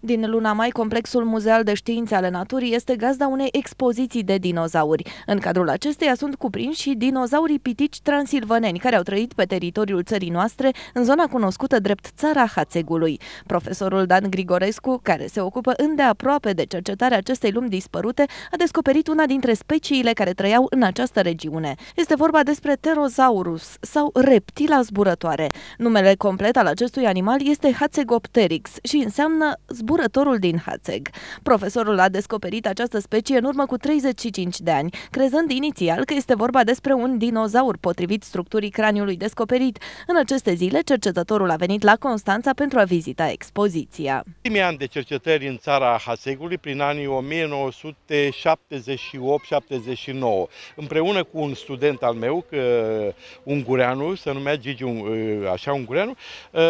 Din luna mai, Complexul Muzeal de Științe ale Naturii este gazda unei expoziții de dinozauri. În cadrul acesteia sunt cuprinși și dinozaurii pitici transilvaneni care au trăit pe teritoriul țării noastre, în zona cunoscută drept Țara Hațegului. Profesorul Dan Grigorescu, care se ocupă îndeaproape de cercetarea acestei lumi dispărute, a descoperit una dintre speciile care trăiau în această regiune. Este vorba despre Pterosaurus sau reptila zburătoare. Numele complet al acestui animal este Hațegopteryx și înseamnă zburătoare zburătorul din Hațeg. Profesorul a descoperit această specie în urmă cu 35 de ani, crezând inițial că este vorba despre un dinozaur potrivit structurii craniului descoperit. În aceste zile, cercetătorul a venit la Constanța pentru a vizita expoziția. Primii ani de cercetări în țara Hasegului, prin anii 1978-79, împreună cu un student al meu, că, ungureanu, se numea Gigi, ă, așa ungureanu, ă,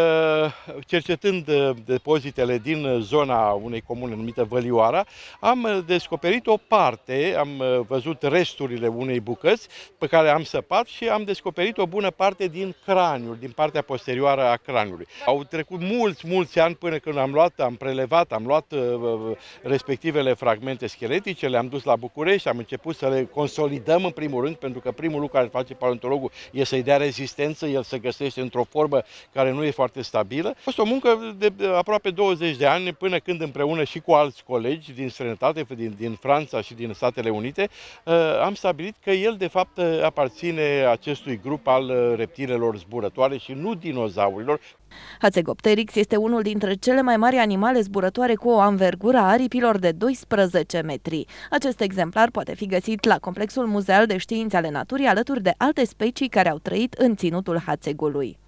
cercetând ă, depozitele din zona unei comune numită Vălioara, am uh, descoperit o parte, am uh, văzut resturile unei bucăți pe care am săpat și am descoperit o bună parte din craniul, din partea posterioară a craniului. Da. Au trecut mulți, mulți ani până când am luat, am prelevat, am luat uh, respectivele fragmente scheletice, le-am dus la București, am început să le consolidăm în primul rând, pentru că primul lucru care face paleontologul e să-i dea rezistență, el se găsește într-o formă care nu e foarte stabilă. A fost o muncă de aproape 20 de ani până când împreună și cu alți colegi din străinătate, din, din Franța și din Statele Unite, uh, am stabilit că el de fapt uh, aparține acestui grup al uh, reptilelor zburătoare și nu dinozaurilor. Hațegopterix este unul dintre cele mai mari animale zburătoare cu o anvergură a aripilor de 12 metri. Acest exemplar poate fi găsit la Complexul Muzeal de Științe ale Naturii alături de alte specii care au trăit în ținutul Hațegului.